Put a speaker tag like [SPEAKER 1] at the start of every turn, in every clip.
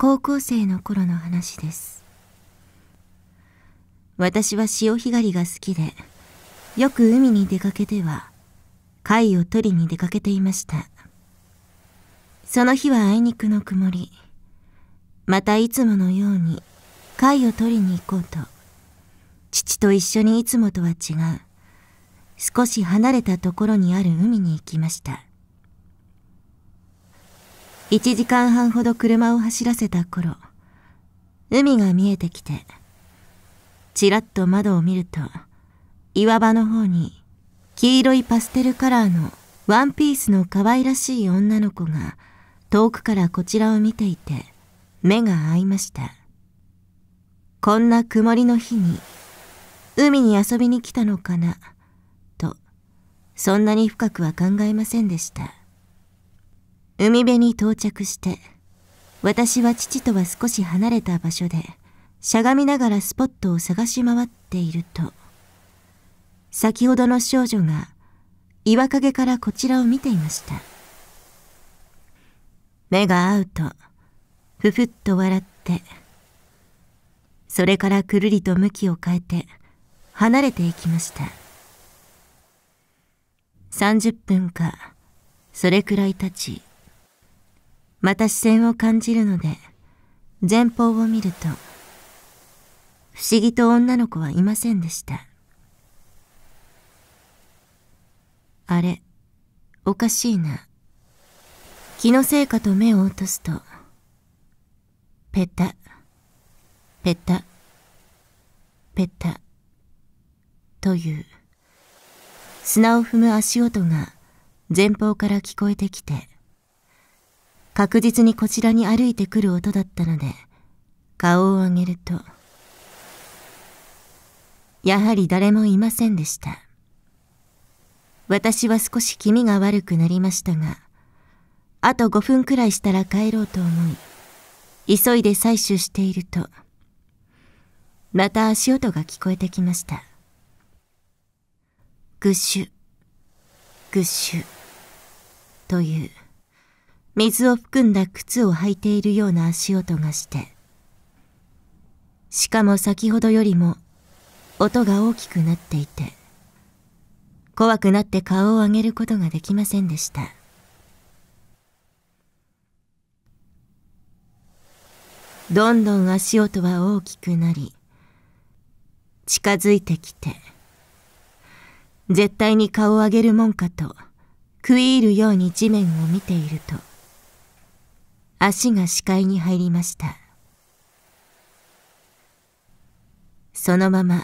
[SPEAKER 1] 高校生の頃の話です。私は潮干狩りが好きで、よく海に出かけては、貝を取りに出かけていました。その日はあいにくの曇り。またいつものように貝を取りに行こうと、父と一緒にいつもとは違う、少し離れたところにある海に行きました。1時間半ほど車を走らせた頃海が見えてきてちらっと窓を見ると岩場の方に黄色いパステルカラーのワンピースの可愛らしい女の子が遠くからこちらを見ていて目が合いましたこんな曇りの日に海に遊びに来たのかなとそんなに深くは考えませんでした海辺に到着して、私は父とは少し離れた場所で、しゃがみながらスポットを探し回っていると、先ほどの少女が岩陰からこちらを見ていました。目が合うと、ふふっと笑って、それからくるりと向きを変えて、離れていきました。30分か、それくらい経ち、また視線を感じるので、前方を見ると、不思議と女の子はいませんでした。あれ、おかしいな。気のせいかと目を落とすと、ペタ、ペタ、ペタ、という、砂を踏む足音が前方から聞こえてきて、確実にこちらに歩いてくる音だったので、顔を上げると、やはり誰もいませんでした。私は少し気味が悪くなりましたが、あと5分くらいしたら帰ろうと思い、急いで採取していると、また足音が聞こえてきました。ぐしゅ、ぐしゅ、という、水を含んだ靴を履いているような足音がして、しかも先ほどよりも音が大きくなっていて、怖くなって顔を上げることができませんでした。どんどん足音は大きくなり、近づいてきて、絶対に顔を上げるもんかと、食い入るように地面を見ていると、足が視界に入りましたそのまま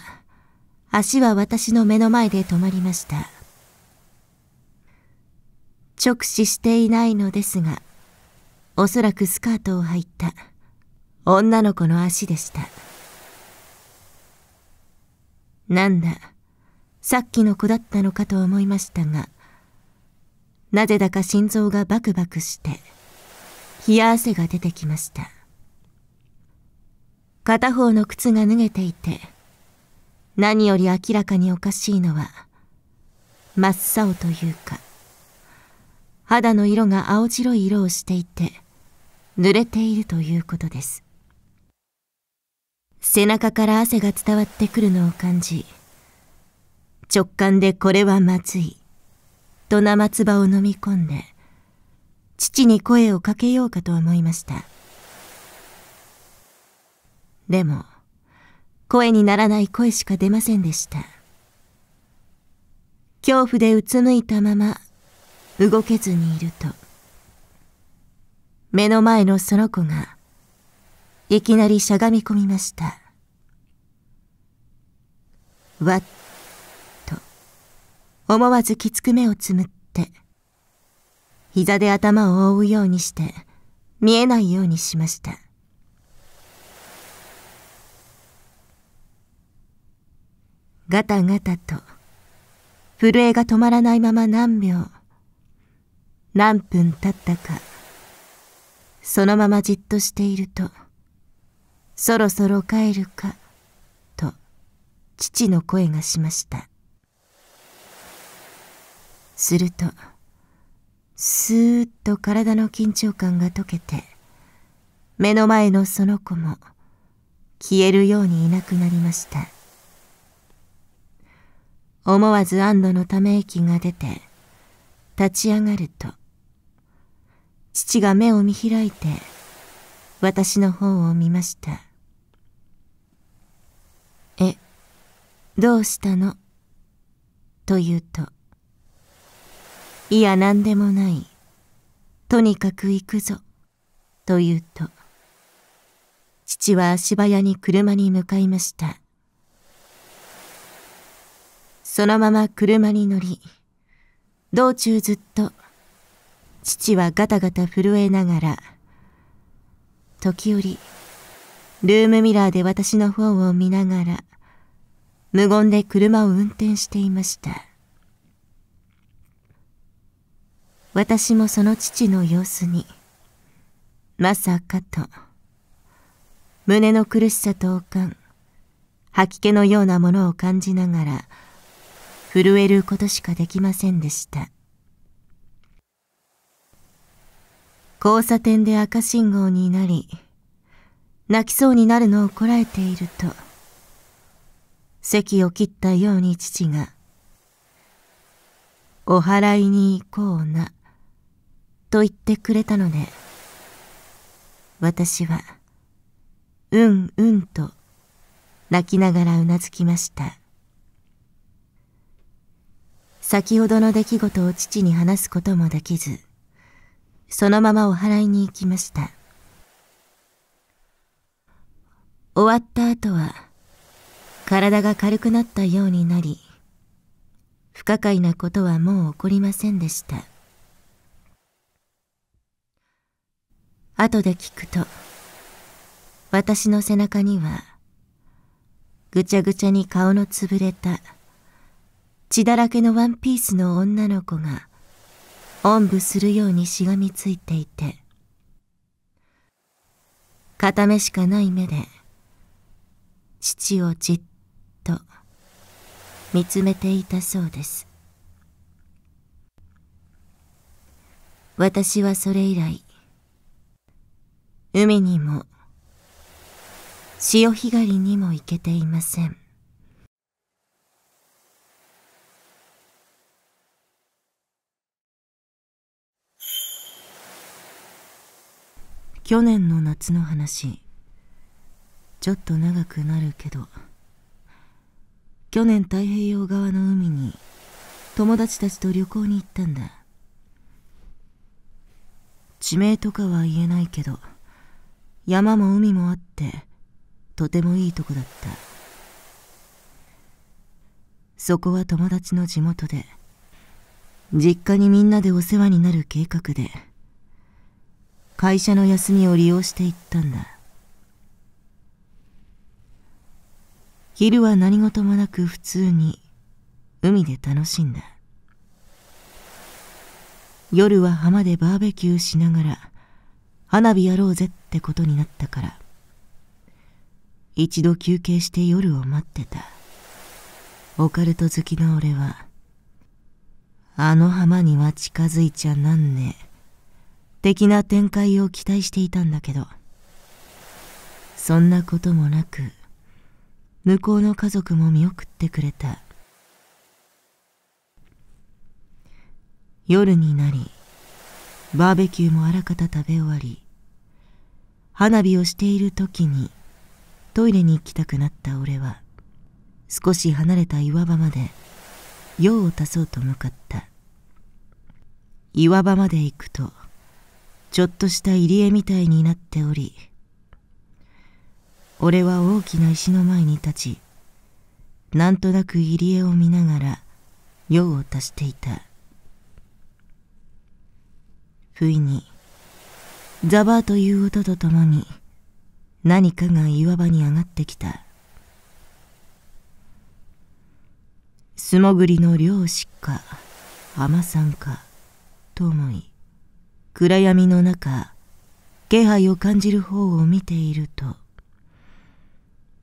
[SPEAKER 1] 足は私の目の前で止まりました直視していないのですがおそらくスカートを履いた女の子の足でしたなんださっきの子だったのかと思いましたがなぜだか心臓がバクバクして。冷や汗が出てきました。片方の靴が脱げていて、何より明らかにおかしいのは、真っ青というか、肌の色が青白い色をしていて、濡れているということです。背中から汗が伝わってくるのを感じ、直感でこれはまずい、と生唾を飲み込んで、父に声をかけようかと思いました。でも、声にならない声しか出ませんでした。恐怖でうつむいたまま、動けずにいると、目の前のその子が、いきなりしゃがみ込みました。わっと、思わずきつく目をつむって、膝で頭を覆うようにして、見えないようにしました。ガタガタと、震えが止まらないまま何秒、何分経ったか、そのままじっとしていると、そろそろ帰るか、と、父の声がしました。すると、スーッと体の緊張感が解けて、目の前のその子も消えるようにいなくなりました。思わず安堵のため息が出て、立ち上がると、父が目を見開いて、私の方を見ました。え、どうしたのと言うと、いや何でもない。とにかく行くぞ。と言うと、父は足早に車に向かいました。そのまま車に乗り、道中ずっと、父はガタガタ震えながら、時折、ルームミラーで私の方を見ながら、無言で車を運転していました。私もその父の様子に、まさかと、胸の苦しさとかん、吐き気のようなものを感じながら、震えることしかできませんでした。交差点で赤信号になり、泣きそうになるのをこらえていると、席を切ったように父が、お祓いに行こうな、と言ってくれたので、私は、うんうんと泣きながらうなずきました。先ほどの出来事を父に話すこともできず、そのままお祓いに行きました。終わった後は、体が軽くなったようになり、不可解なことはもう起こりませんでした。後で聞くと、私の背中には、ぐちゃぐちゃに顔の潰れた、血だらけのワンピースの女の子が、おんぶするようにしがみついていて、片目しかない目で、父をじっと見つめていたそうです。私はそれ以来、海にも、潮干狩りにも行けていません。去年の夏の話ちょっと長くなるけど去年太平洋側の海に友達たちと旅行に行ったんだ地名とかは言えないけど山も海もあってとてもいいとこだったそこは友達の地元で実家にみんなでお世話になる計画で会社の休みを利用していったんだ昼は何事もなく普通に海で楽しんだ夜は浜でバーベキューしながら花火やろうぜってってことになったから一度休憩して夜を待ってたオカルト好きの俺はあの浜には近づいちゃなんね的な展開を期待していたんだけどそんなこともなく向こうの家族も見送ってくれた夜になりバーベキューもあらかた食べ終わり花火をしている時にトイレに行きたくなった俺は少し離れた岩場まで用を足そうと向かった岩場まで行くとちょっとした入り江みたいになっており俺は大きな石の前に立ちなんとなく入り江を見ながら用を足していた不意にザバーという音とともに何かが岩場に上がってきた素潜りの漁師か海さんかと思い暗闇の中気配を感じる方を見ていると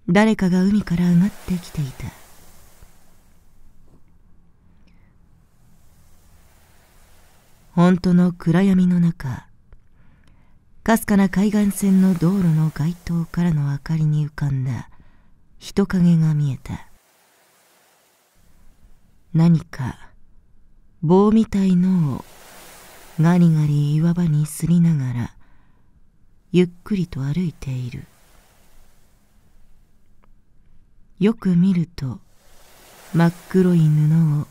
[SPEAKER 1] 誰かが海から上がってきていた本当の暗闇の中かすかな海岸線の道路の街灯からの明かりに浮かんだ人影が見えた何か棒みたいのをガリガリ岩場にすりながらゆっくりと歩いているよく見ると真っ黒い布を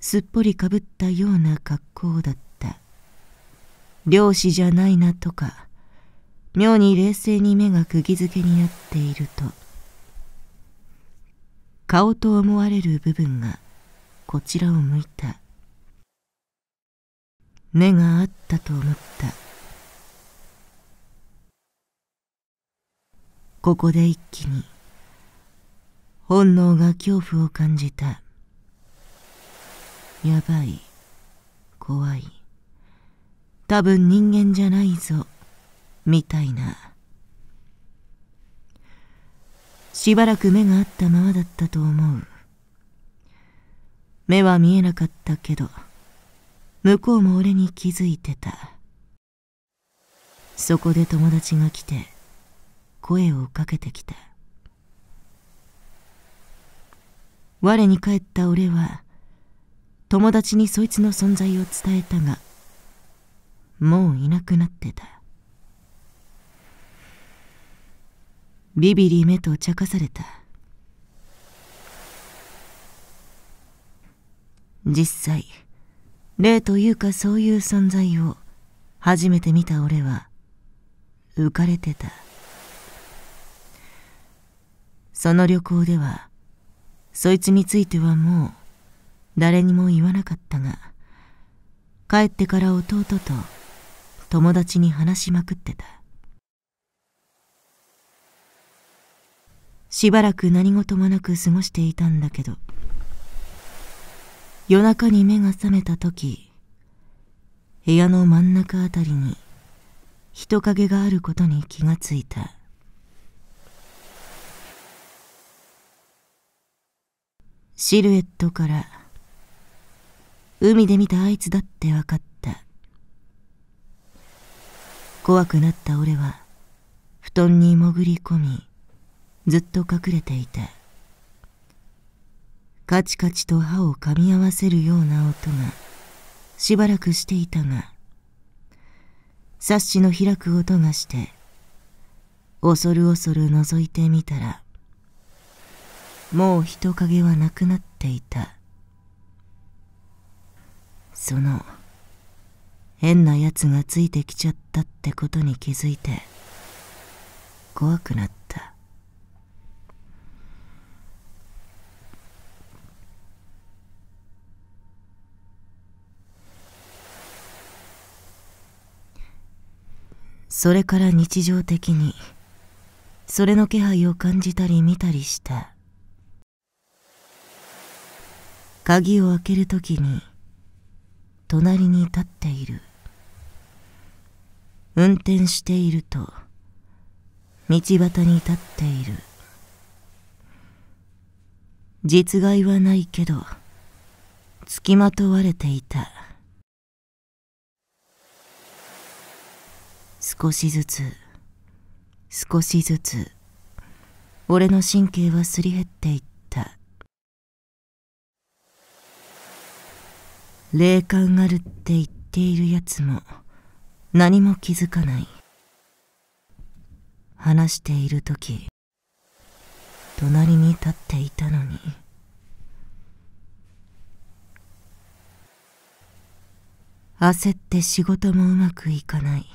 [SPEAKER 1] すっぽりかぶったような格好だっ漁師じゃないなとか妙に冷静に目が釘付けになっていると顔と思われる部分がこちらを向いた目があったと思ったここで一気に本能が恐怖を感じたやばい怖い多分人間じゃないぞみたいなしばらく目が合ったままだったと思う目は見えなかったけど向こうも俺に気づいてたそこで友達が来て声をかけてきた我に返った俺は友達にそいつの存在を伝えたがもういなくなってたビビリ目と茶化された実際霊というかそういう存在を初めて見た俺は浮かれてたその旅行ではそいつについてはもう誰にも言わなかったが帰ってから弟と友達に話しまくってたしばらく何事もなく過ごしていたんだけど夜中に目が覚めた時部屋の真ん中あたりに人影があることに気がついたシルエットから海で見たあいつだって分かった怖くなった俺は布団に潜り込みずっと隠れていたカチカチと歯を噛み合わせるような音がしばらくしていたが冊子の開く音がして恐る恐る覗いてみたらもう人影はなくなっていたその変な奴がついてきちゃったってことに気づいて怖くなったそれから日常的にそれの気配を感じたり見たりした鍵を開けるときに隣に立っている運転していると道端に立っている実害はないけど付きまとわれていた少しずつ少しずつ俺の神経はすり減っていった霊感あるって言っているやつも何も気づかない話している時隣に立っていたのに焦って仕事もうまくいかない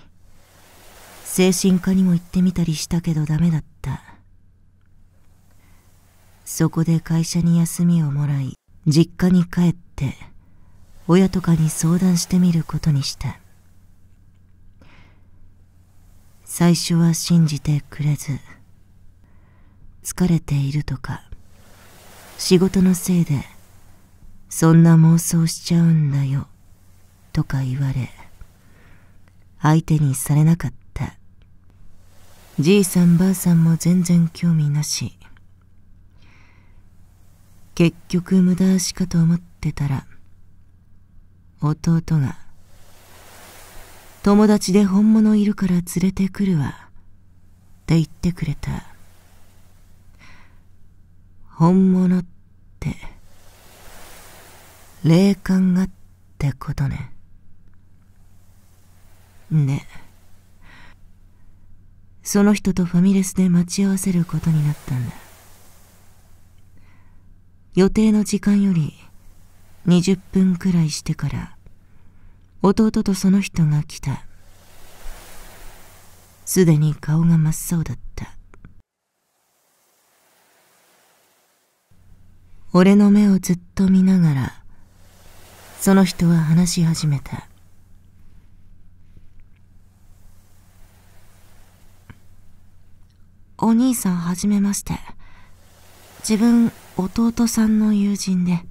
[SPEAKER 1] 精神科にも行ってみたりしたけどダメだったそこで会社に休みをもらい実家に帰って親とかに相談してみることにした最初は信じてくれず疲れているとか仕事のせいでそんな妄想しちゃうんだよとか言われ相手にされなかったじいさんばあさんも全然興味なし結局無駄足かと思ってたら弟が友達で本物いるから連れてくるわ。って言ってくれた。本物って、霊感がってことね。ね。その人とファミレスで待ち合わせることになったんだ。予定の時間より20分くらいしてから弟とその人が来たすでに顔が真っ青だった俺の目をずっと見ながらその人は話し始めたお兄さんはじめまして自分弟さんの友人で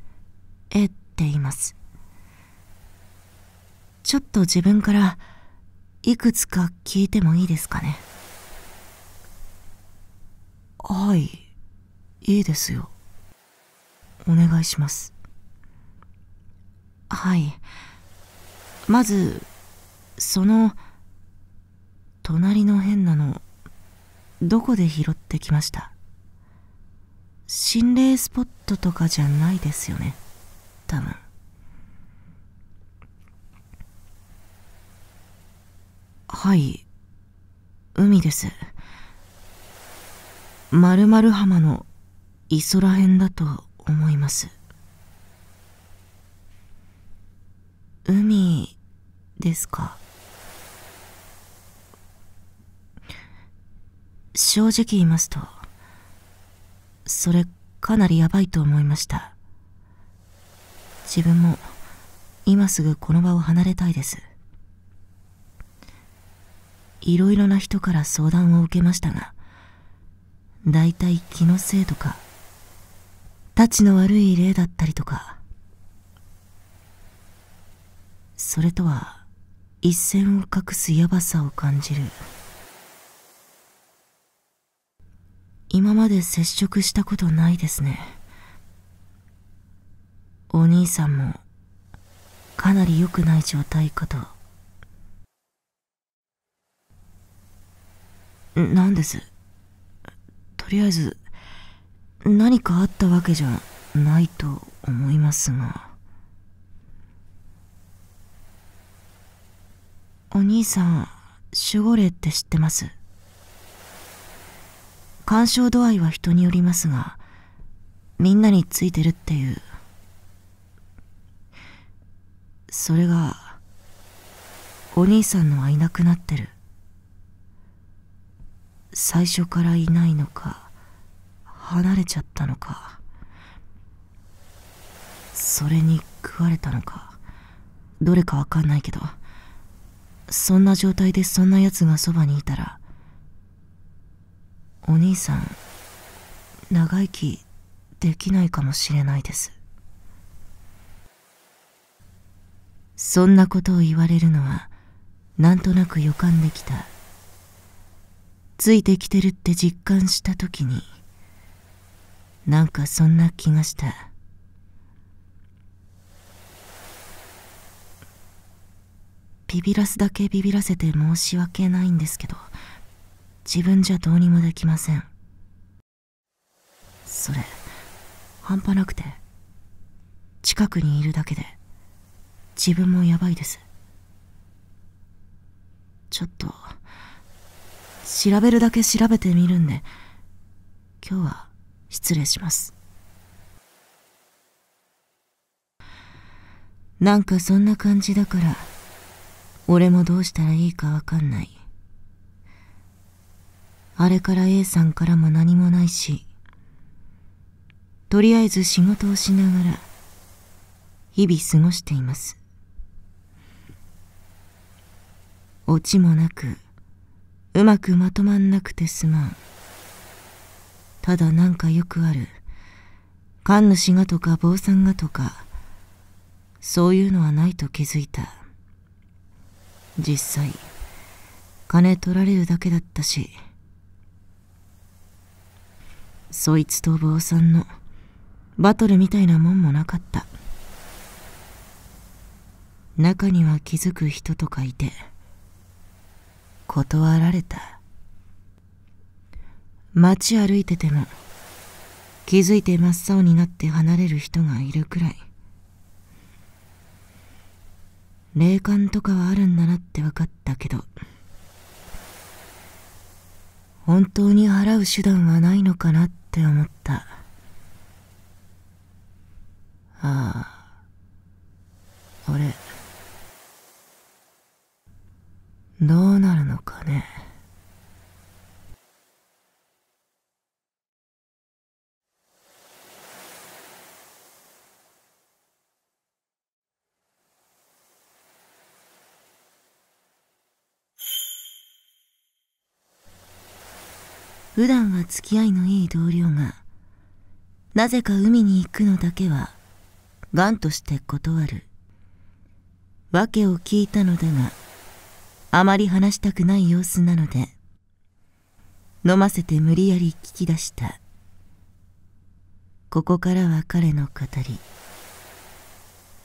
[SPEAKER 1] え、って言いますちょっと自分からいくつか聞いてもいいですかねはいいいですよお願いしますはいまずその隣の変なのどこで拾ってきました心霊スポットとかじゃないですよね多分はい、海です。丸々浜の磯らへんだと思います。海ですか。正直言いますと、それかなりやばいと思いました。自分も今すぐこの場を離れたいです。いろいろな人から相談を受けましたが大体気のせいとか立ちの悪い例だったりとかそれとは一線を画すやばさを感じる今まで接触したことないですねお兄さんもかなり良くない状態かと。なんですとりあえず何かあったわけじゃないと思いますがお兄さん守護霊って知ってます干渉度合いは人によりますがみんなについてるっていうそれがお兄さんのはいなくなってる最初からいないのか離れちゃったのかそれに食われたのかどれかわかんないけどそんな状態でそんな奴がそばにいたらお兄さん長生きできないかもしれないですそんなことを言われるのはなんとなく予感できたついてきてるって実感した時になんかそんな気がしたビビらすだけビビらせて申し訳ないんですけど自分じゃどうにもできませんそれ半端なくて近くにいるだけで自分もやばいですちょっと調べるだけ調べてみるんで、今日は失礼します。なんかそんな感じだから、俺もどうしたらいいかわかんない。あれから A さんからも何もないし、とりあえず仕事をしながら、日々過ごしています。オチもなく、うまくまとまんなくてすまんただなんかよくある神主がとか坊さんがとかそういうのはないと気づいた実際金取られるだけだったしそいつと坊さんのバトルみたいなもんもなかった中には気づく人とかいて断られた街歩いてても気づいて真っ青になって離れる人がいるくらい霊感とかはあるんだなって分かったけど本当に払う手段はないのかなって思ったああ普段は付き合いのいい同僚がなぜか海に行くのだけはガンとして断る訳を聞いたのだがあまり話したくない様子なので飲ませて無理やり聞き出したここからは彼の語り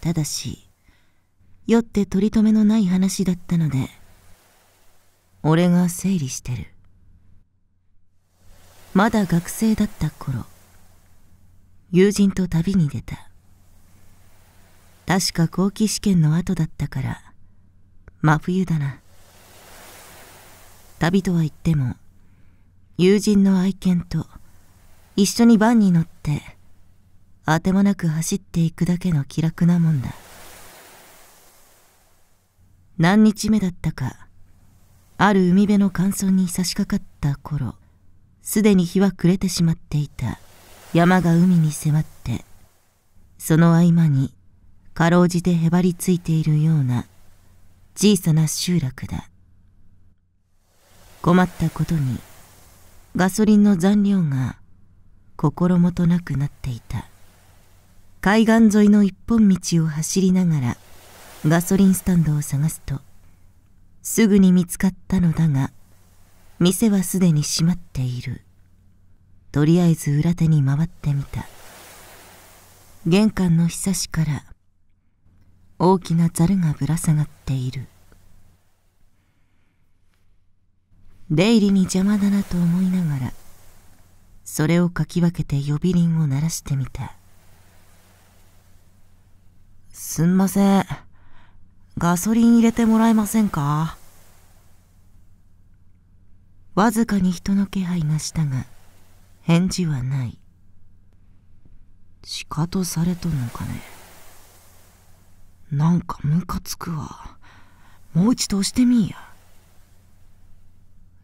[SPEAKER 1] ただし酔って取り留めのない話だったので俺が整理してるまだ学生だった頃友人と旅に出た確か後期試験の後だったから真冬だな旅とは言っても友人の愛犬と一緒にバンに乗ってあてもなく走っていくだけの気楽なもんだ何日目だったかある海辺の乾燥に差し掛かった頃すでに日は暮れてしまっていた山が海に迫ってその合間にかろうじてへばりついているような小さな集落だ困ったことにガソリンの残量が心もとなくなっていた海岸沿いの一本道を走りながらガソリンスタンドを探すとすぐに見つかったのだが店はすでに閉まっているとりあえず裏手に回ってみた玄関のひさしから大きなざるがぶら下がっている出入りに邪魔だなと思いながらそれをかき分けて呼び鈴を鳴らしてみたすんませんガソリン入れてもらえませんかわずかに人の気配がしたが返事はないしかとされとんのかねなんかムカつくわもう一度押してみいや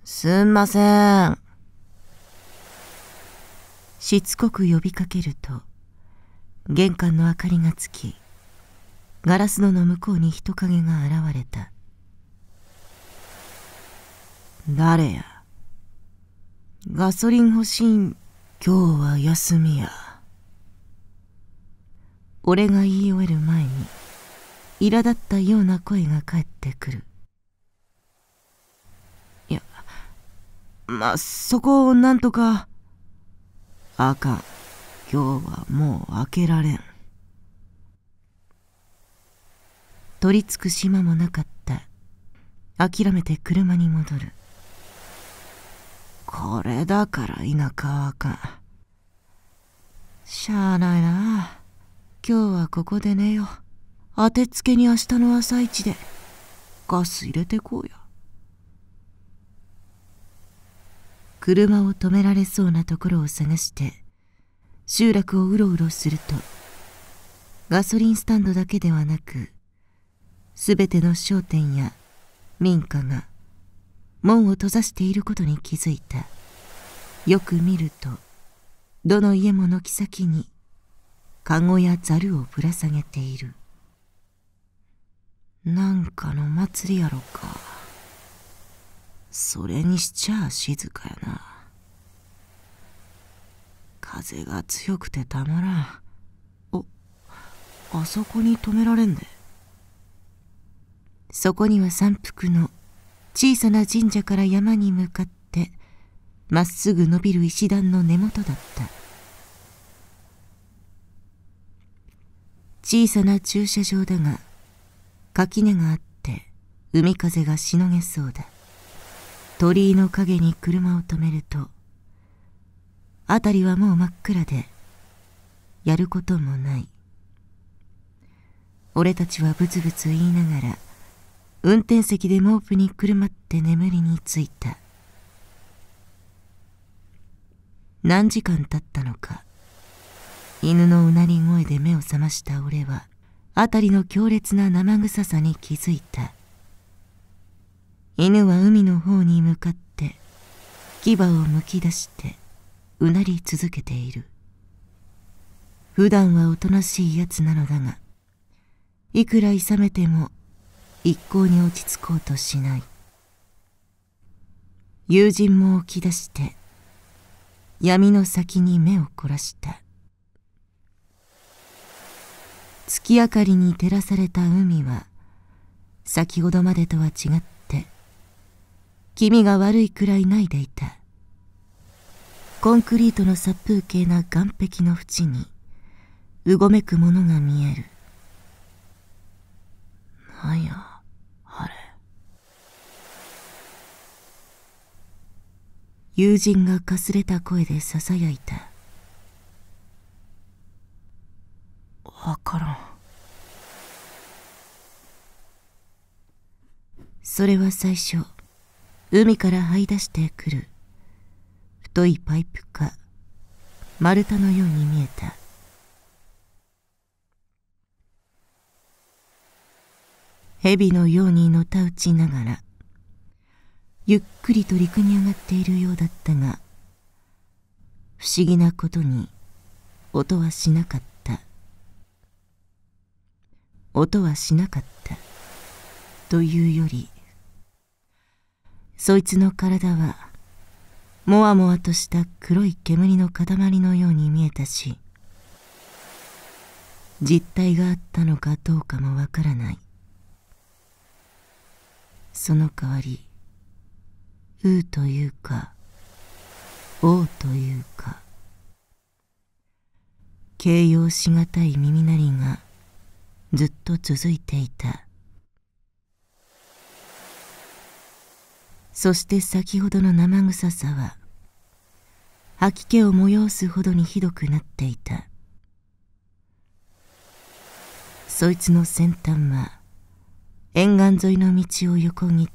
[SPEAKER 1] すんませんしつこく呼びかけると玄関の明かりがつきガラス戸の向こうに人影が現れた誰やガソリン欲しいん。今日は休みや。俺が言い終える前に、苛立ったような声が返ってくる。いや、まそこをなんとか。あかん。今日はもう開けられん。取り付く島もなかった。諦めて車に戻る。これだから田舎はあかんしゃあないな今日はここで寝よう当てつけに明日の朝一でガス入れてこうや車を止められそうなところを探して集落をうろうろするとガソリンスタンドだけではなく全ての商店や民家が門を閉ざしていることに気づいたよく見るとどの家も軒先にカゴやざるをぶら下げているなんかの祭りやろかそれにしちゃあ静かやな風が強くてたまらんおあそこに止められんで、そこには山腹の小さな神社から山に向かってまっすぐ伸びる石段の根元だった小さな駐車場だが垣根があって海風がしのげそうだ鳥居の陰に車を止めると辺りはもう真っ暗でやることもない俺たちはブツブツ言いながら運転席で毛布にくるまって眠りについた何時間経ったのか犬のうなり声で目を覚ました俺は辺りの強烈な生臭さに気づいた犬は海の方に向かって牙をむき出してうなり続けている普段はおとなしいやつなのだがいくらいさめても一向に落ち着こうとしない友人も起き出して闇の先に目を凝らした月明かりに照らされた海は先ほどまでとは違って気味が悪いくらいないでいたコンクリートの殺風景な岸壁の縁にうごめくものが見えるなんや友人がかすれた声で囁いた。わからん。それは最初、海から這い出してくる、太いパイプか、丸太のように見えた。蛇のようにのたうちながら、ゆっくりと陸に上がっているようだったが不思議なことに音はしなかった音はしなかったというよりそいつの体はもわもわとした黒い煙の塊のように見えたし実体があったのかどうかもわからないその代わり「う」というか「おう」というか形容しがたい耳鳴りがずっと続いていたそして先ほどの生臭さは吐き気を催すほどにひどくなっていたそいつの先端は沿岸沿いの道を横切っ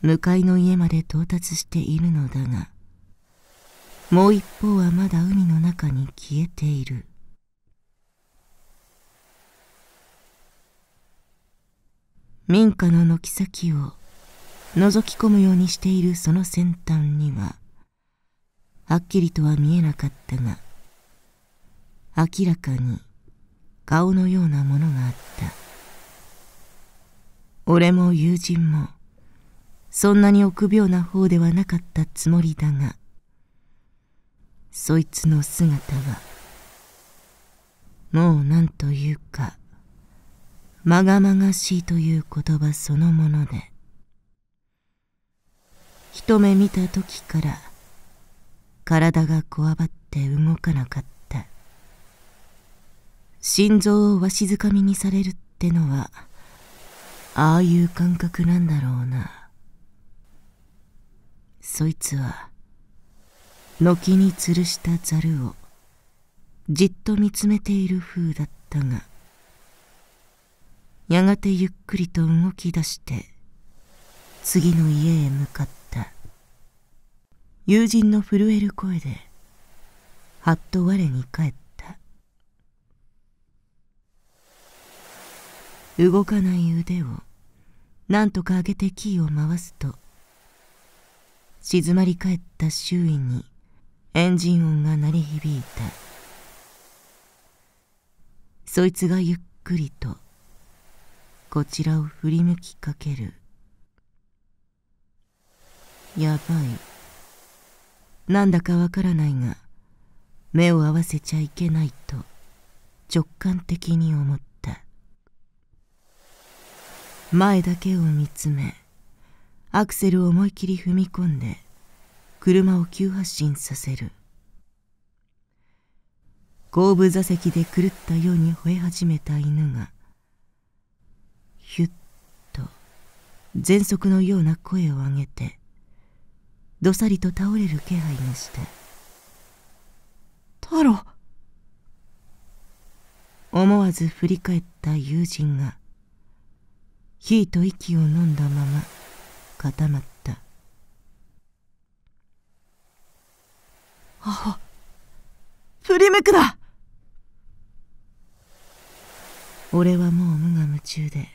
[SPEAKER 1] 向かいの家まで到達しているのだがもう一方はまだ海の中に消えている民家の軒先を覗き込むようにしているその先端にははっきりとは見えなかったが明らかに顔のようなものがあった俺も友人もそんなに臆病な方ではなかったつもりだがそいつの姿はもう何というかまがまがしいという言葉そのもので一目見た時から体がこわばって動かなかった心臓をわしづかみにされるってのはああいう感覚なんだろうなそいつは軒に吊るしたざるをじっと見つめている風だったがやがてゆっくりと動き出して次の家へ向かった友人の震える声ではっと我に返った動かない腕をなんとか上げてキーを回すと静まり返った周囲にエンジン音が鳴り響いたそいつがゆっくりとこちらを振り向きかけるやばいなんだかわからないが目を合わせちゃいけないと直感的に思った前だけを見つめアクセルを思い切り踏み込んで車を急発進させる後部座席で狂ったように吠え始めた犬がひゅっと喘息のような声を上げてどさりと倒れる気配がした「太郎!」思わず振り返った友人が火と息を飲んだまま固まったあ振り向くな俺はもう無我夢中で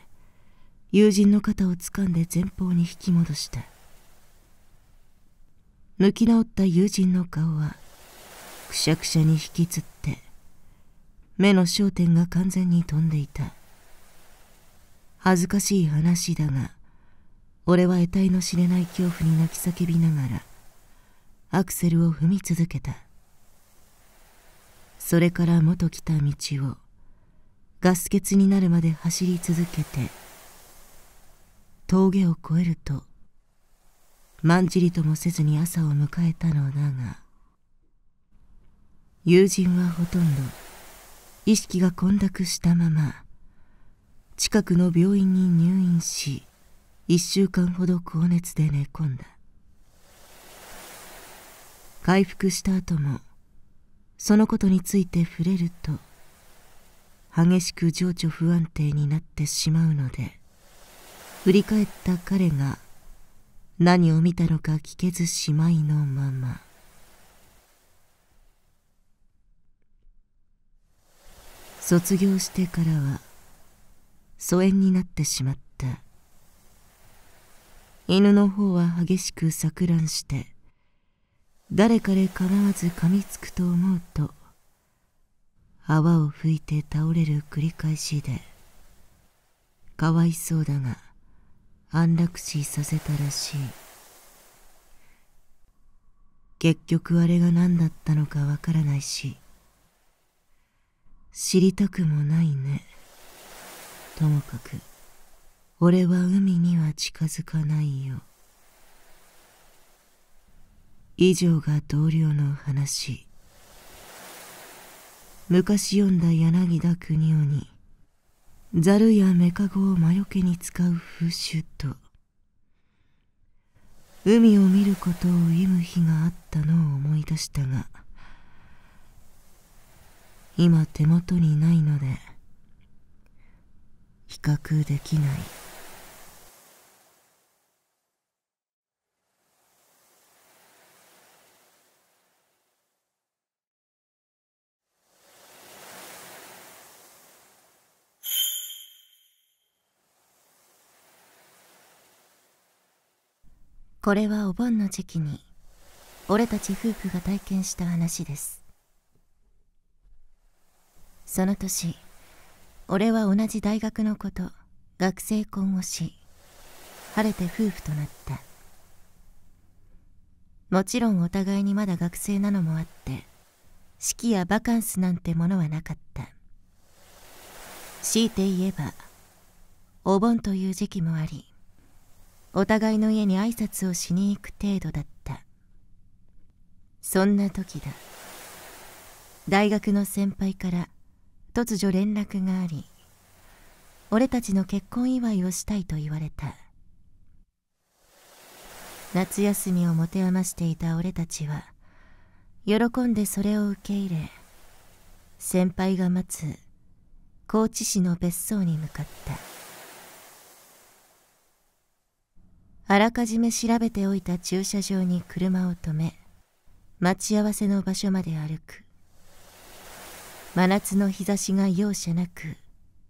[SPEAKER 1] 友人の肩を掴んで前方に引き戻した向き直った友人の顔はくしゃくしゃに引きつって目の焦点が完全に飛んでいた恥ずかしい話だが俺は得体の知れない恐怖に泣き叫びながらアクセルを踏み続けたそれから元来た道をガス欠になるまで走り続けて峠を越えるとまんじりともせずに朝を迎えたのだが友人はほとんど意識が混濁したまま近くの病院に入院し一週間ほど高熱で寝込んだ回復した後もそのことについて触れると激しく情緒不安定になってしまうので振り返った彼が何を見たのか聞けずしまいのまま卒業してからは疎遠になってしまった犬の方は激しく錯乱して誰彼構わず噛みつくと思うと泡を吹いて倒れる繰り返しでかわいそうだが安楽死させたらしい結局あれが何だったのかわからないし知りたくもないねともかく俺は海には近づかないよ以上が同僚の話昔読んだ柳田国夫にザルやメカゴを魔除けに使う風習と海を見ることを忌む日があったのを思い出したが今手元にないので比較できない。これはお盆の時期に俺たち夫婦が体験した話ですその年俺は同じ大学のこと学生婚をし晴れて夫婦となったもちろんお互いにまだ学生なのもあって式やバカンスなんてものはなかった強いて言えばお盆という時期もありお互いの家に挨拶をしに行く程度だったそんな時だ大学の先輩から突如連絡があり俺たちの結婚祝いをしたいと言われた夏休みを持て余していた俺たちは喜んでそれを受け入れ先輩が待つ高知市の別荘に向かった。あらかじめ調べておいた駐車場に車を止め待ち合わせの場所まで歩く真夏の日差しが容赦なく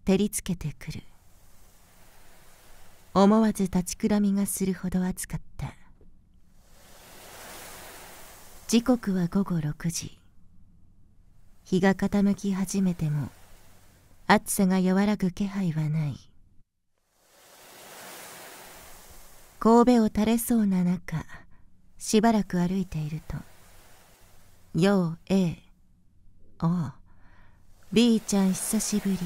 [SPEAKER 1] 照りつけてくる思わず立ちくらみがするほど暑かった時刻は午後6時日が傾き始めても暑さが和らぐ気配はない神戸を垂れそうな中しばらく歩いていると「よう A」「おう B ちゃん久しぶり」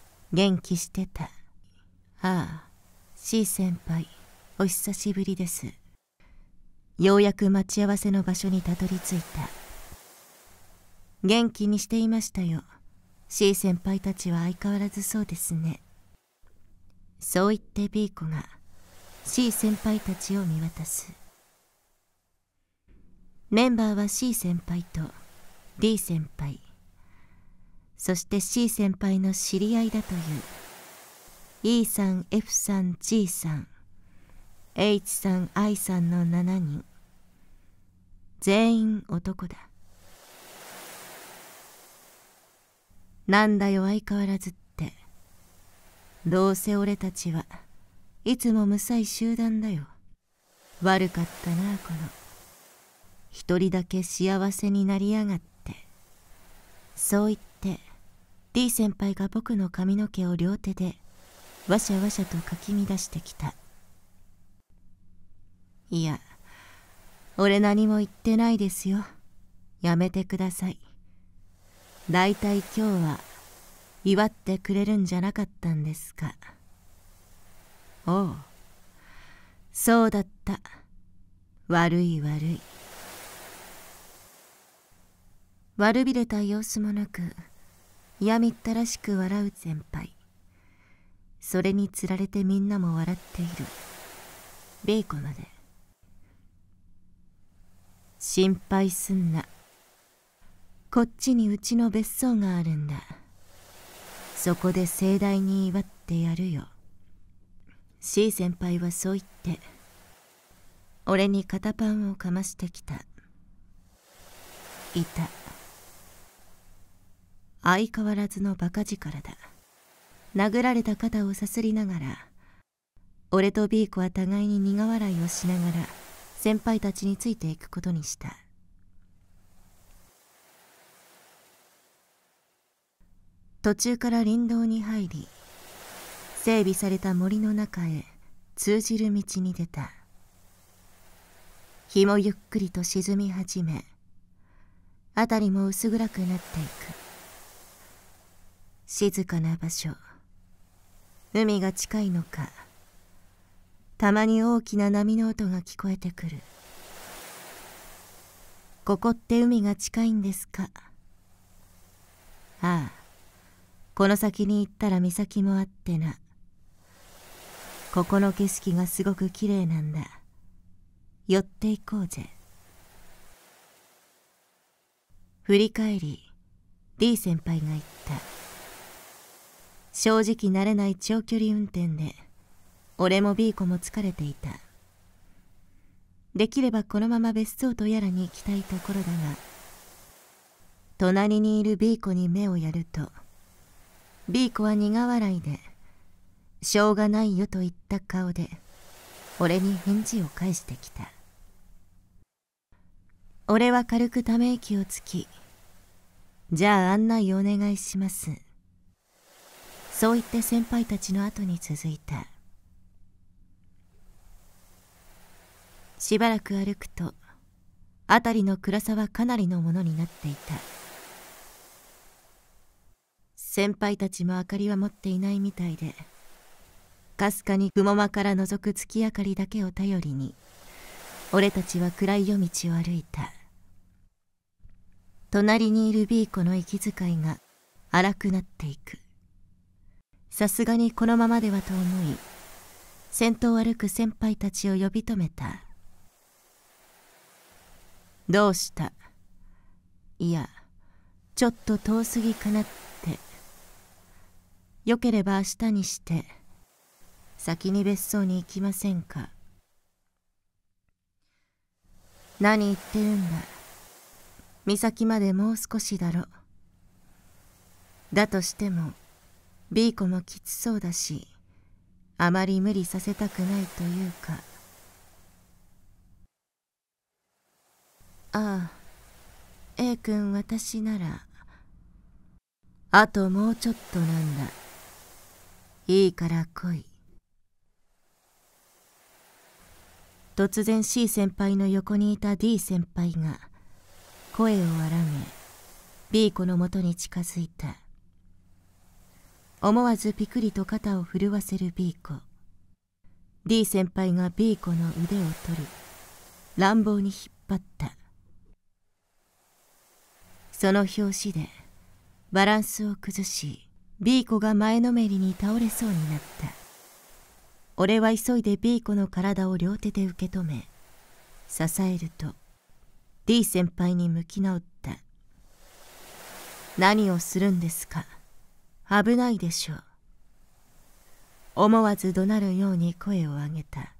[SPEAKER 1] 「元気してた」「ああ C 先輩お久しぶりです」ようやく待ち合わせの場所にたどり着いた元気にしていましたよ C 先輩たちは相変わらずそうですねそう言って B 子が「C 先輩たちを見渡すメンバーは C 先輩と D 先輩そして C 先輩の知り合いだという E さん F さん G さん H さん I さんの7人全員男だなんだよ相変わらずってどうせ俺たちは。いつもむさい集団だよ悪かったなこの一人だけ幸せになりやがってそう言って D 先輩が僕の髪の毛を両手でわしゃわしゃとかき乱してきたいや俺何も言ってないですよやめてくださいだいたい今日は祝ってくれるんじゃなかったんですかおうそうだった悪い悪い悪びれた様子もなく嫌みったらしく笑う先輩それにつられてみんなも笑っているベーコまで心配すんなこっちにうちの別荘があるんだそこで盛大に祝ってやるよ C 先輩はそう言って俺に肩パンをかましてきたいた相変わらずのバカ力だ殴られた肩をさすりながら俺と B 子は互いに苦笑いをしながら先輩たちについていくことにした途中から林道に入り整備された森の中へ通じる道に出た日もゆっくりと沈み始め辺りも薄暗くなっていく静かな場所海が近いのかたまに大きな波の音が聞こえてくるここって海が近いんですかああこの先に行ったら岬もあってなここの景色がすごく綺麗なんだ寄っていこうぜ振り返り D 先輩が言った正直慣れない長距離運転で俺も B 子も疲れていたできればこのまま別荘とやらに行きたいところだが隣にいる B 子に目をやると B 子は苦笑いで「しょうがないよと言った顔で俺に返事を返してきた俺は軽くため息をつきじゃあ案内お願いしますそう言って先輩たちの後に続いたしばらく歩くと辺りの暗さはかなりのものになっていた先輩たちも明かりは持っていないみたいでかすかに雲間から覗く月明かりだけを頼りに俺たちは暗い夜道を歩いた隣にいる B 子の息遣いが荒くなっていくさすがにこのままではと思い先頭を歩く先輩たちを呼び止めたどうしたいやちょっと遠すぎかなってよければ明日にして先に別荘に行きませんか何言ってるんだ岬までもう少しだろだとしても B 子もきつそうだしあまり無理させたくないというかああ A 君私ならあともうちょっとなんだいいから来い突然 C 先輩の横にいた D 先輩が声を荒げ B 子のもとに近づいた思わずピクリと肩を震わせる B 子 D 先輩が B 子の腕を取り乱暴に引っ張ったその拍子でバランスを崩し B 子が前のめりに倒れそうになった俺は急いで B 子の体を両手で受け止め支えると D 先輩に向き直った何をするんですか危ないでしょう思わず怒鳴るように声を上げた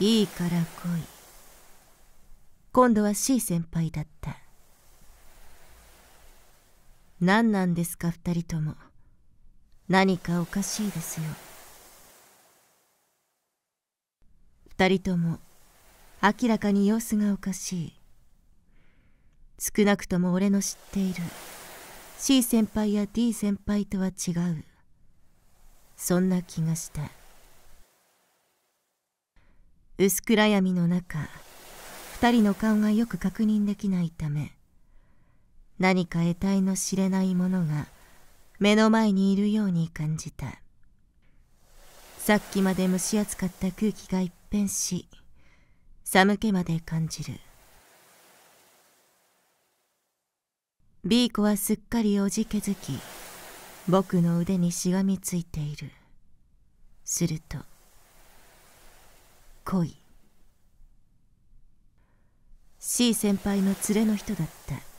[SPEAKER 1] いいから来い今度は C 先輩だった何なんですか二人とも何かおかしいですよ二人とも明らかに様子がおかしい少なくとも俺の知っている C 先輩や D 先輩とは違うそんな気がした薄暗闇の中2人の顔がよく確認できないため何か得体の知れないものが目の前にいるように感じたさっきまで蒸し暑かった空気が一変し寒気まで感じる B 子はすっかりおじけづき僕の腕にしがみついているすると恋 C 先輩の連れの人だった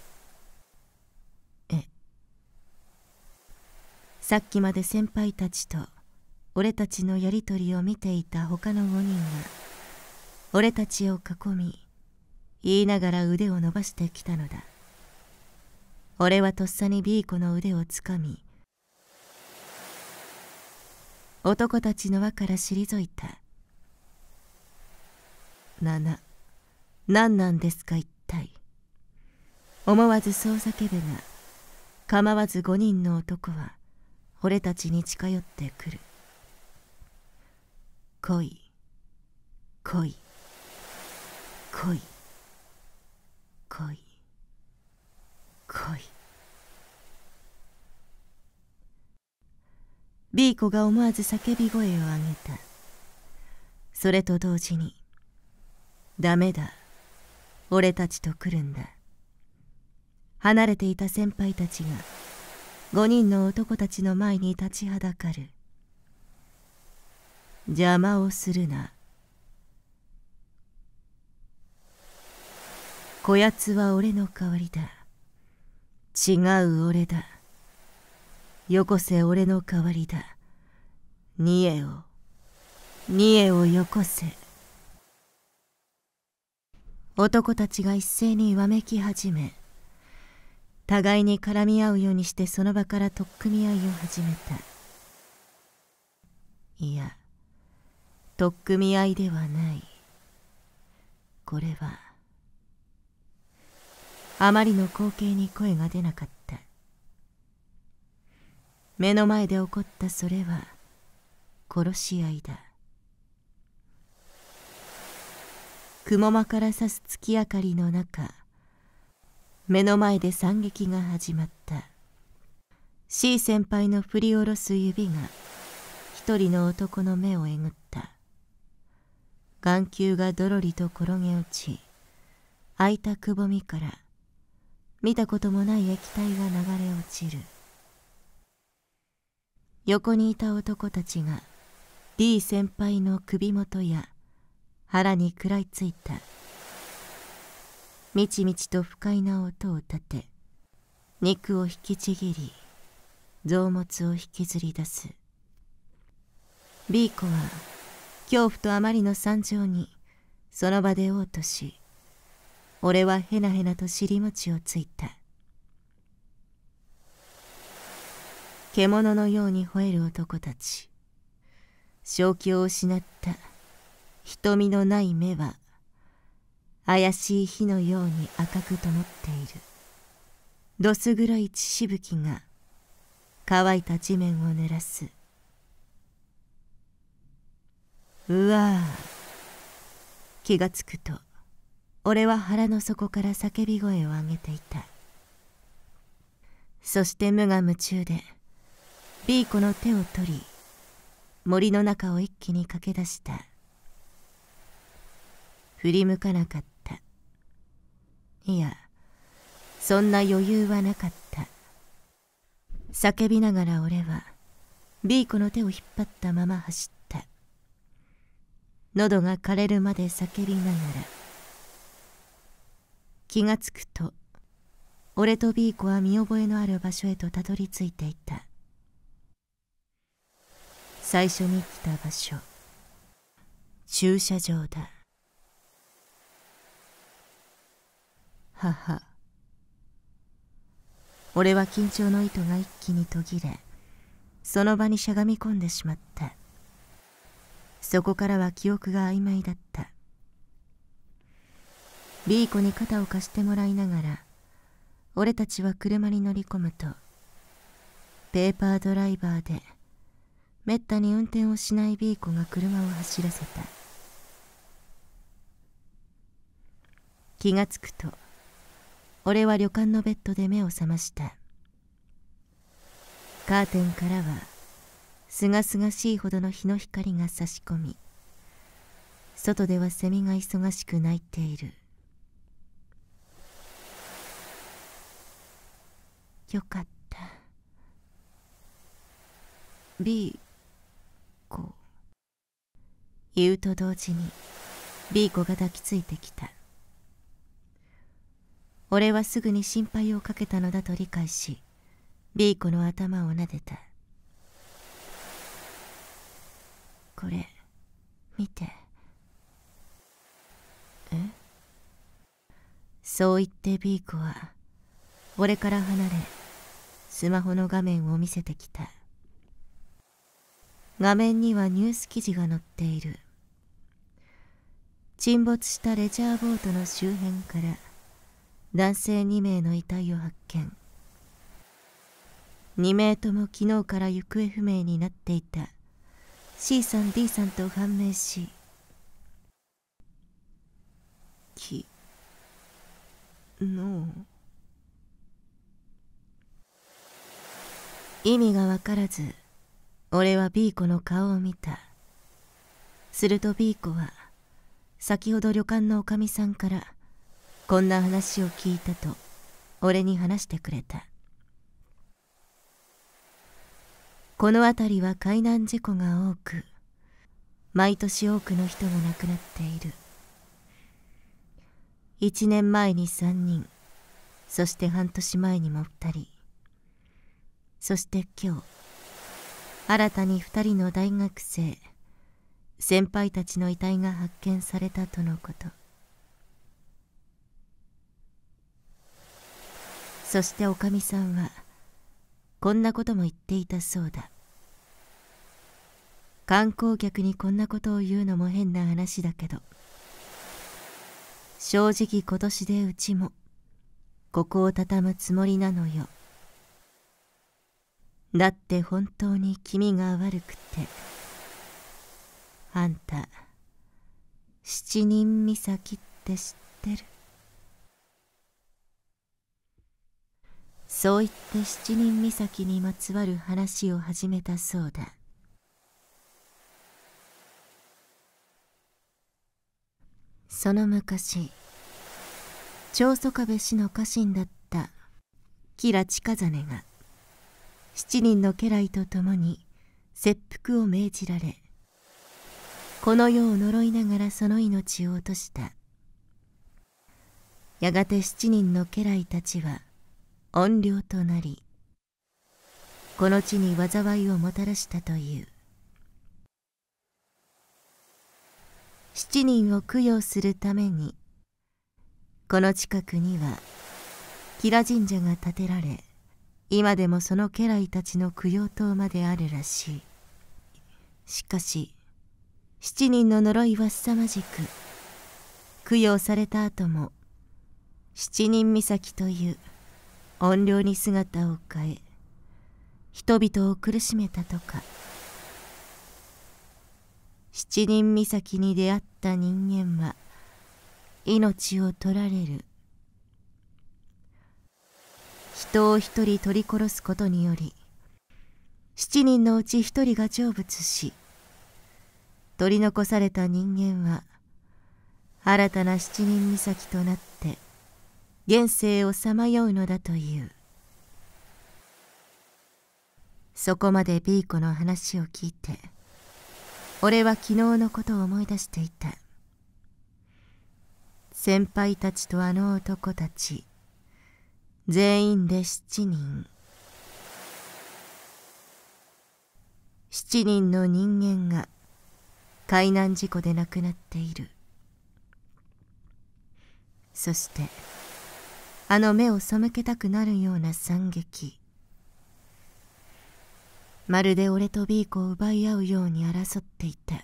[SPEAKER 1] さっきまで先輩たちと俺たちのやりとりを見ていた他の5人が俺たちを囲み言いながら腕を伸ばしてきたのだ俺はとっさに B 子の腕をつかみ男たちの輪から退いた7何なんですか一体思わずそう叫ぶが構わず5人の男は俺たちに近寄ってくる恋恋恋恋恋 B 子が思わず叫び声を上げたそれと同時に「ダメだ俺たちと来るんだ」離れていた先輩たちが5人の男たちの前に立ちはだかる邪魔をするなこやつは俺の代わりだ違う俺だよこせ俺の代わりだにえをにえをよこせ男たちが一斉にわめき始め互いに絡み合うようにしてその場から取っ組み合いを始めたいや取っ組み合いではないこれはあまりの光景に声が出なかった目の前で起こったそれは殺し合いだ雲間からさす月明かりの中目の前で惨劇が始まった C 先輩の振り下ろす指が一人の男の目をえぐった眼球がどろりと転げ落ち開いたくぼみから見たこともない液体が流れ落ちる横にいた男たちが D 先輩の首元や腹に食らいついたみちみちと不快な音を立て肉を引きちぎり臓物を引きずり出す B 子は恐怖とあまりの惨状にその場で嘔吐し俺はへなへなと尻餅をついた獣のように吠える男たち正気を失った瞳のない目は怪しい火のように赤く灯っているどす黒い血しぶきが乾いた地面を濡らすうわー気がつくと俺は腹の底から叫び声を上げていたそして無我夢中でビーコの手を取り森の中を一気に駆け出した振り向かなかったいやそんな余裕はなかった叫びながら俺は B 子の手を引っ張ったまま走った喉が枯れるまで叫びながら気がつくと俺と B 子は見覚えのある場所へとたどり着いていた最初に来た場所駐車場だ母俺は緊張の糸が一気に途切れその場にしゃがみ込んでしまったそこからは記憶が曖昧だった B 子に肩を貸してもらいながら俺たちは車に乗り込むとペーパードライバーでめったに運転をしない B 子が車を走らせた気がつくと俺は旅館のベッドで目を覚ましたカーテンからはすがすがしいほどの日の光が差し込み外ではセミが忙しく鳴いているよかった B 子言うと同時に B 子が抱きついてきた俺はすぐに心配をかけたのだと理解し B 子の頭を撫でたこれ見てえそう言って B 子は俺から離れスマホの画面を見せてきた画面にはニュース記事が載っている沈没したレジャーボートの周辺から男性2名の遺体を発見2名とも昨日から行方不明になっていた C さん D さんと判明し昨日意味が分からず俺は B 子の顔を見たすると B 子は先ほど旅館のおかみさんからこんな話を聞いたと俺に話してくれたこの辺りは海難事故が多く毎年多くの人が亡くなっている1年前に3人そして半年前にも2人そして今日新たに2人の大学生先輩たちの遺体が発見されたとのことそしておかみさんはこんなことも言っていたそうだ観光客にこんなことを言うのも変な話だけど正直今年でうちもここを畳むつもりなのよだって本当に気味が悪くてあんた七人岬って知ってるそう言って七人岬にまつわる話を始めたそうだその昔長宗我部氏の家臣だった吉良近実が七人の家来と共に切腹を命じられこの世を呪いながらその命を落としたやがて七人の家来たちは怨霊となりこの地に災いをもたらしたという7人を供養するためにこの近くには吉良神社が建てられ今でもその家来たちの供養塔まであるらしいしかし7人の呪いは凄まじく供養された後も七人岬という怨霊に姿を変え人々を苦しめたとか七人岬に出会った人間は命を取られる人を一人取り殺すことにより七人のうち一人が成仏し取り残された人間は新たな七人岬となった現世をさまようのだというそこまで B 子の話を聞いて俺は昨日のことを思い出していた先輩たちとあの男たち全員で7人7人の人間が海難事故で亡くなっているそしてあの目を背けたくなるような惨劇まるで俺とビーコを奪い合うように争っていた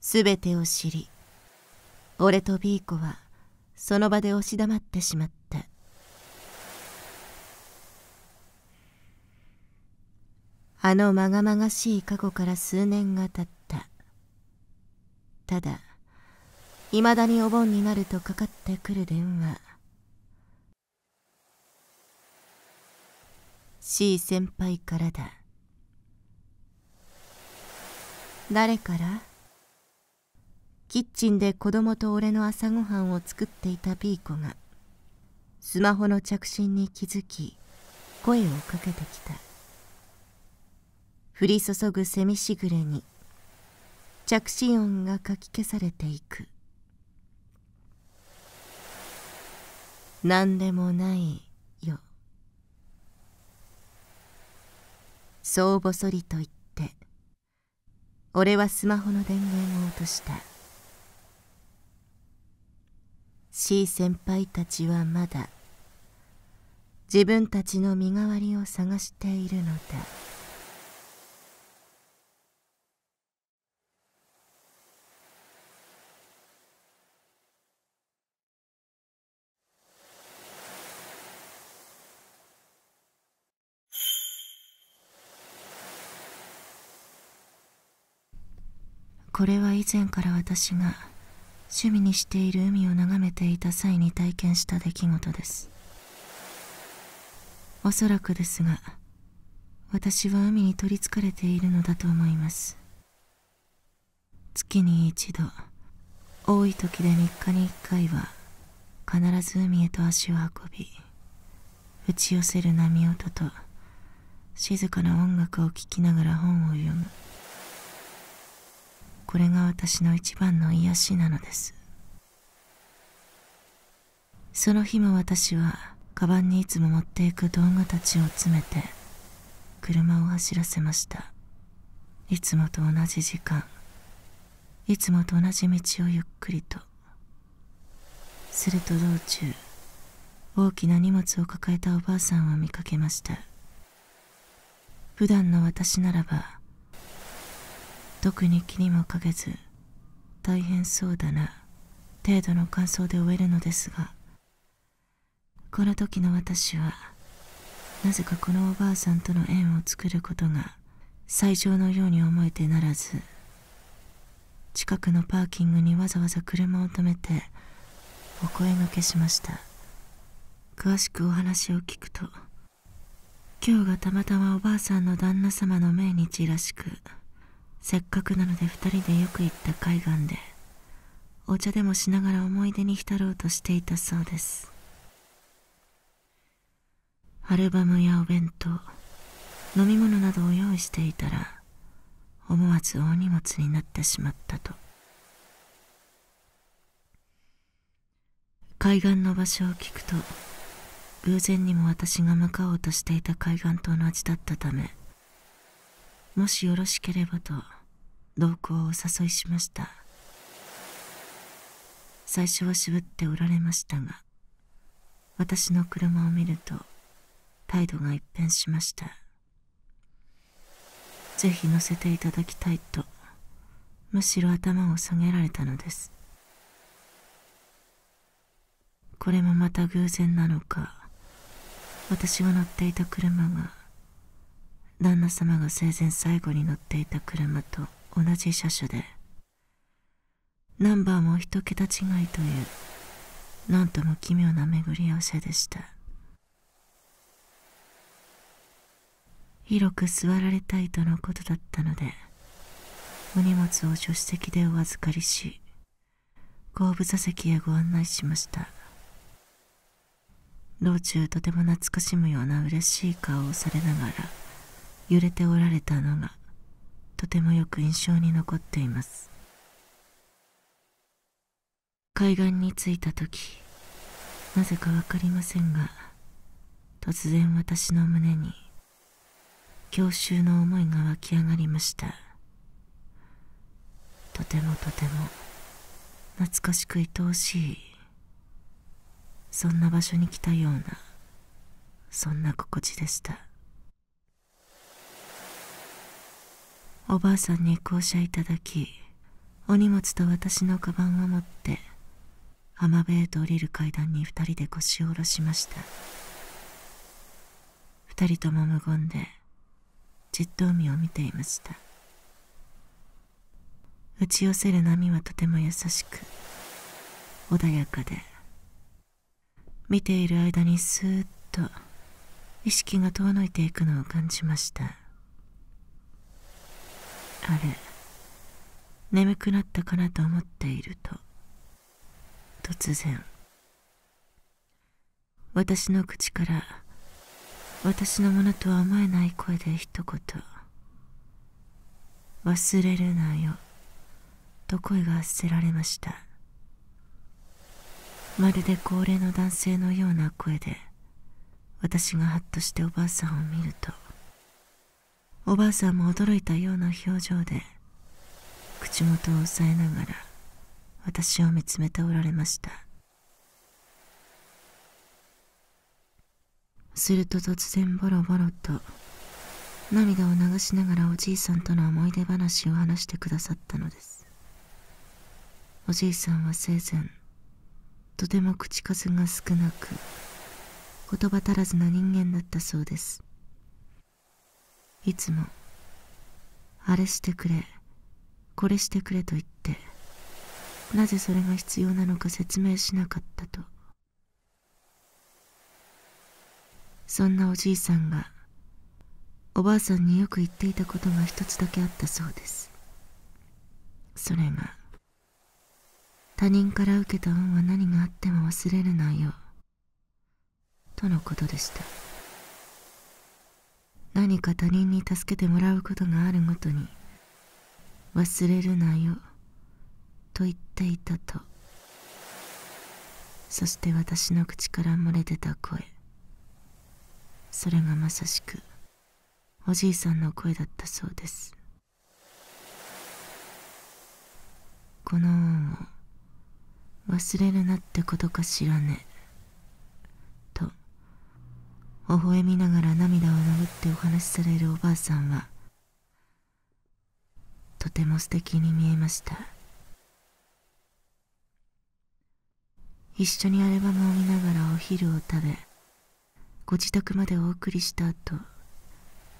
[SPEAKER 1] 全てを知り俺とビーコはその場で押し黙ってしまったあのまがまがしい過去から数年が経ったただいまだにお盆になるとかかってくる電話 C 先輩からだ誰からキッチンで子供と俺の朝ごはんを作っていた B 子がスマホの着信に気づき声をかけてきた降り注ぐ蝉しぐれに着信音がかき消されていく何でもないよそうぼそりと言って俺はスマホの電源を落とした C 先輩たちはまだ自分たちの身代わりを探しているのだこれは以前から私が趣味にしている海を眺めていた際に体験した出来事ですおそらくですが私は海に取りつかれているのだと思います月に一度多い時で3日に1回は必ず海へと足を運び打ち寄せる波音と静かな音楽を聴きながら本を読むこれが私の一番の癒しなのですその日も私はカバンにいつも持っていく道具たちを詰めて車を走らせましたいつもと同じ時間いつもと同じ道をゆっくりとすると道中大きな荷物を抱えたおばあさんを見かけました普段の私ならば特に気にもかけず大変そうだな程度の感想で終えるのですがこの時の私はなぜかこのおばあさんとの縁を作ることが最上のように思えてならず近くのパーキングにわざわざ車を止めてお声がけしました詳しくお話を聞くと今日がたまたまおばあさんの旦那様の命日らしくせっかくなので二人でよく行った海岸でお茶でもしながら思い出に浸ろうとしていたそうですアルバムやお弁当飲み物などを用意していたら思わず大荷物になってしまったと海岸の場所を聞くと偶然にも私が向かおうとしていた海岸と同じだったためもしよろしければと同行をお誘いしました最初は渋っておられましたが私の車を見ると態度が一変しましたぜひ乗せていただきたいとむしろ頭を下げられたのですこれもまた偶然なのか私が乗っていた車が旦那様が生前最後に乗っていた車と同じ車種でナンバーも一桁違いという何とも奇妙な巡り合わせでした広く座られたいとのことだったのでお荷物を助手席でお預かりし後部座席へご案内しました道中とても懐かしむような嬉しい顔をされながら揺れておられたのがとてもよく印象に残っています海岸に着いた時なぜか分かりませんが突然私の胸に郷愁の思いが湧き上がりましたとてもとても懐かしく愛おしいそんな場所に来たようなそんな心地でしたおばあさんに降車いただきお荷物と私のカバンを持って浜辺へと降りる階段に2人で腰を下ろしました2人とも無言でじっと海を見ていました打ち寄せる波はとても優しく穏やかで見ている間にスーッと意識が遠のいていくのを感じましたれ眠くなったかなと思っていると突然私の口から私のものとは思えない声で一言「忘れるなよ」と声が捨てられましたまるで高齢の男性のような声で私がハッとしておばあさんを見ると「おばあさんも驚いたような表情で口元を押さえながら私を見つめておられましたすると突然ボロボロと涙を流しながらおじいさんとの思い出話を話してくださったのですおじいさんは生前とても口数が少なく言葉足らずな人間だったそうですいつもあれしてくれこれしてくれと言ってなぜそれが必要なのか説明しなかったとそんなおじいさんがおばあさんによく言っていたことが一つだけあったそうですそれが他人から受けた恩は何があっても忘れるなよとのことでした何か他人に助けてもらうことがあるごとに「忘れるなよ」と言っていたとそして私の口から漏れ出た声それがまさしくおじいさんの声だったそうですこの恩を忘れるなってことかしらね微笑みながら涙を拭ってお話しされるおばあさんはとても素敵に見えました一緒にアルバムを見ながらお昼を食べご自宅までお送りした後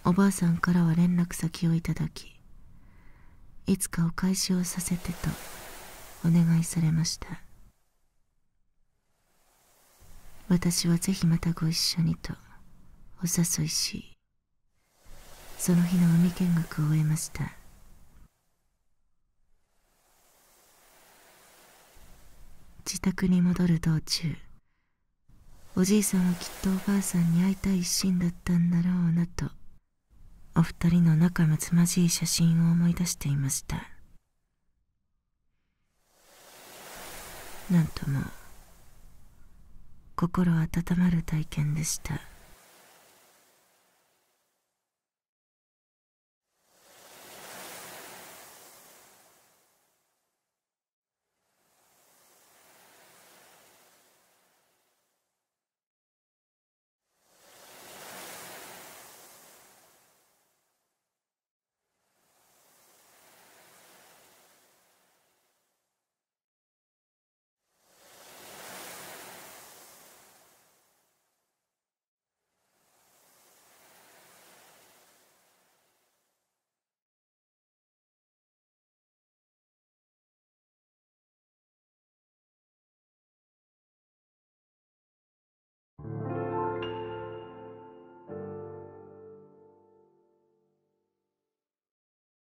[SPEAKER 1] おばあさんからは連絡先をいただきいつかお返しをさせてとお願いされました私はぜひまたご一緒にとお誘いしその日の海見学を終えました自宅に戻る道中おじいさんはきっとおばあさんに会いたい一心だったんだろうなとお二人の仲睦まじい写真を思い出していましたなんとも心温まる体験でした